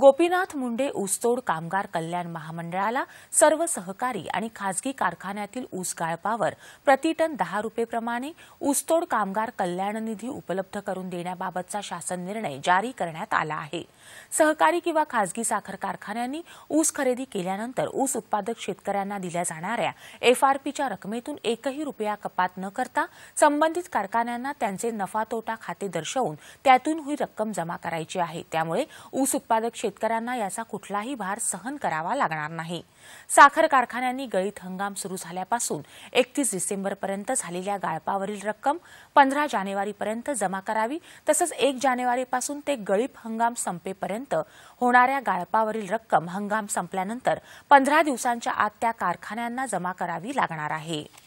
गोपीनाथ मुंडे ऊसतोड कामगार कल्याण महामंडळाला सर्व सहकारी आणि खाजगी कारखान्यातील ऊस गाळपावर प्रतिटन दहा रुपयेप्रमाणे ऊसतोड कामगार कल्याण निधी उपलब्ध करून देण्याबाबतचा शासन निर्णय जारी करण्यात आला आहे सहकारी किंवा खाजगी साखर कारखान्यांनी ऊस खरेदी केल्यानंतर ऊस उत्पादक शेतकऱ्यांना दिल्या जाणाऱ्या एफआरपीच्या रकमेतून एकही रुपया कपात न करता संबंधित कारखान्यांना त्यांचे नफा तोटा खाते दर्शवून त्यातून ही रक्कम जमा करायची आहे त्यामुळे ऊस उत्पादक शेतकऱ्यांना याचा कुठलाही भार सहन करावा लागणार नाही साखर कारखान्यांनी गळीत हंगाम सुरू झाल्यापासून एकतीस डिसेंबरपर्यंत झालेल्या गाळपावरील रक्कम पंधरा जानेवारीपर्यंत जमा करावी तसंच एक जानेवारीपासून ते गळीप हंगाम संपेपर्यंत होणाऱ्या गाळपावरील रक्कम हंगाम संपल्यानंतर पंधरा दिवसांच्या आत त्या कारखान्यांना जमा करावी लागणार आहे